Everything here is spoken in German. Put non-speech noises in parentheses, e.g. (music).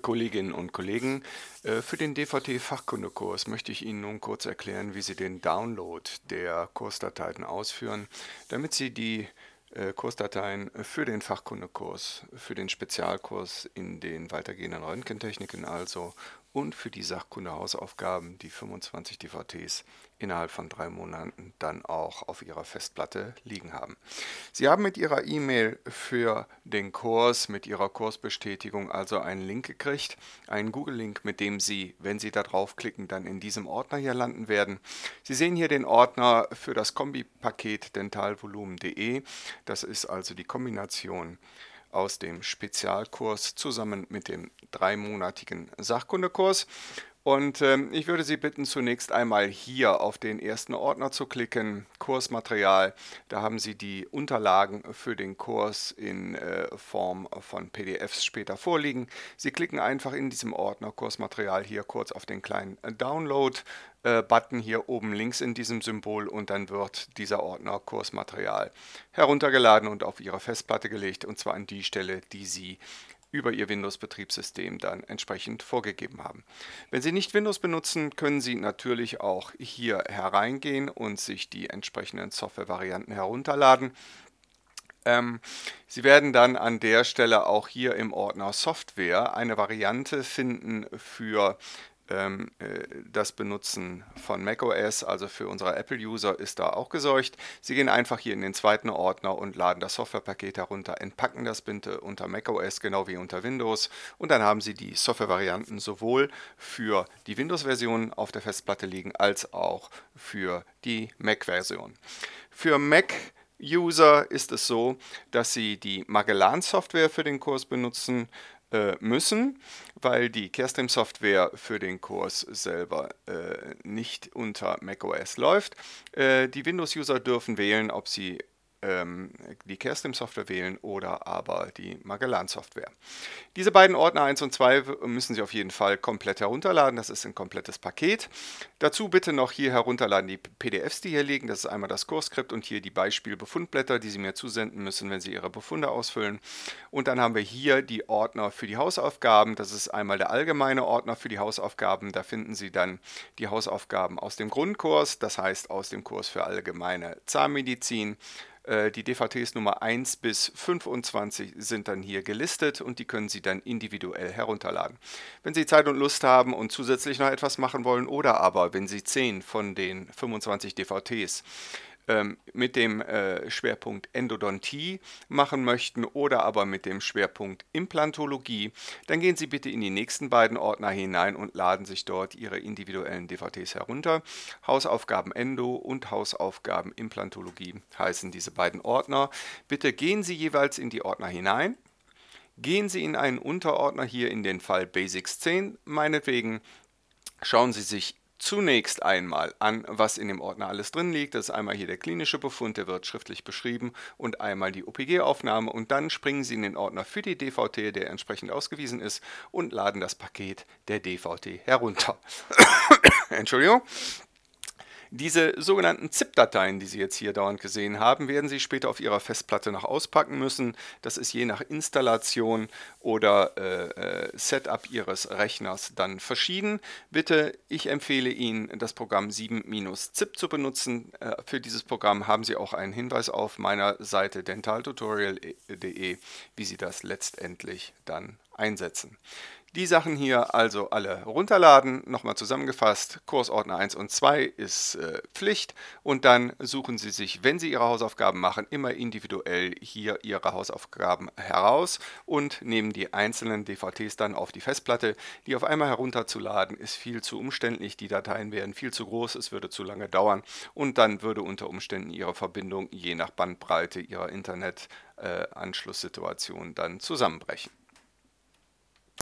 Kolleginnen und Kollegen, äh, für den DVT-Fachkundekurs möchte ich Ihnen nun kurz erklären, wie Sie den Download der Kursdateien ausführen, damit Sie die äh, Kursdateien für den Fachkundekurs, für den Spezialkurs in den weitergehenden Röntgentechniken also und für die Sachkunde-Hausaufgaben die 25 DVTs innerhalb von drei Monaten dann auch auf Ihrer Festplatte liegen haben. Sie haben mit Ihrer E-Mail für den Kurs, mit Ihrer Kursbestätigung also einen Link gekriegt, einen Google-Link, mit dem Sie, wenn Sie da draufklicken, dann in diesem Ordner hier landen werden. Sie sehen hier den Ordner für das Kombipaket dentalvolumen.de. Das ist also die Kombination aus dem Spezialkurs zusammen mit dem dreimonatigen Sachkundekurs. Und ähm, ich würde Sie bitten, zunächst einmal hier auf den ersten Ordner zu klicken, Kursmaterial. Da haben Sie die Unterlagen für den Kurs in äh, Form von PDFs später vorliegen. Sie klicken einfach in diesem Ordner Kursmaterial hier kurz auf den kleinen Download-Button äh, äh hier oben links in diesem Symbol und dann wird dieser Ordner Kursmaterial heruntergeladen und auf Ihre Festplatte gelegt und zwar an die Stelle, die Sie über Ihr Windows-Betriebssystem dann entsprechend vorgegeben haben. Wenn Sie nicht Windows benutzen, können Sie natürlich auch hier hereingehen und sich die entsprechenden Software-Varianten herunterladen. Ähm, Sie werden dann an der Stelle auch hier im Ordner Software eine Variante finden für ähm, äh, das Benutzen von macOS, also für unsere Apple-User, ist da auch geseucht. Sie gehen einfach hier in den zweiten Ordner und laden das Softwarepaket herunter, entpacken das Binte äh, unter macOS genau wie unter Windows und dann haben Sie die Software-Varianten sowohl für die Windows-Version auf der Festplatte liegen als auch für die Mac-Version. Für Mac User ist es so, dass sie die Magellan-Software für den Kurs benutzen äh, müssen, weil die Carestream-Software für den Kurs selber äh, nicht unter macOS läuft. Äh, die Windows-User dürfen wählen, ob sie ähm, die Kerstim-Software wählen oder aber die Magellan-Software. Diese beiden Ordner 1 und 2 müssen Sie auf jeden Fall komplett herunterladen. Das ist ein komplettes Paket. Dazu bitte noch hier herunterladen die PDFs, die hier liegen. Das ist einmal das Kursskript und hier die Beispielbefundblätter, die Sie mir zusenden müssen, wenn Sie Ihre Befunde ausfüllen. Und dann haben wir hier die Ordner für die Hausaufgaben. Das ist einmal der allgemeine Ordner für die Hausaufgaben. Da finden Sie dann die Hausaufgaben aus dem Grundkurs, das heißt aus dem Kurs für allgemeine Zahnmedizin, äh, die DVTs Nummer 1 bis 25 sind dann hier gelistet und die können Sie dann individuell herunterladen. Wenn Sie Zeit und Lust haben und zusätzlich noch etwas machen wollen oder aber wenn Sie 10 von den 25 DVTs ähm, mit dem äh, Schwerpunkt Endodontie machen möchten oder aber mit dem Schwerpunkt Implantologie, dann gehen Sie bitte in die nächsten beiden Ordner hinein und laden sich dort Ihre individuellen DVTs herunter. Hausaufgaben Endo und Hausaufgaben Implantologie heißen diese beiden Ordner. Bitte gehen Sie jeweils in die Ordner hinein gehen Sie in einen Unterordner hier in den Fall Basics 10 meinetwegen. Schauen Sie sich zunächst einmal an, was in dem Ordner alles drin liegt. Das ist einmal hier der klinische Befund, der wird schriftlich beschrieben und einmal die OPG-Aufnahme und dann springen Sie in den Ordner für die DVT, der entsprechend ausgewiesen ist und laden das Paket der DVT herunter. (coughs) Entschuldigung. Diese sogenannten ZIP-Dateien, die Sie jetzt hier dauernd gesehen haben, werden Sie später auf Ihrer Festplatte noch auspacken müssen. Das ist je nach Installation oder äh, äh Setup Ihres Rechners dann verschieden. Bitte, ich empfehle Ihnen, das Programm 7-ZIP zu benutzen. Äh, für dieses Programm haben Sie auch einen Hinweis auf meiner Seite dentaltutorial.de, wie Sie das letztendlich dann einsetzen. Die Sachen hier also alle runterladen. Nochmal zusammengefasst, Kursordner 1 und 2 ist äh, Pflicht und dann suchen Sie sich, wenn Sie Ihre Hausaufgaben machen, immer individuell hier Ihre Hausaufgaben heraus und nehmen die einzelnen DVTs dann auf die Festplatte. Die auf einmal herunterzuladen ist viel zu umständlich, die Dateien wären viel zu groß, es würde zu lange dauern und dann würde unter Umständen Ihre Verbindung je nach Bandbreite Ihrer Internetanschlusssituation äh, dann zusammenbrechen.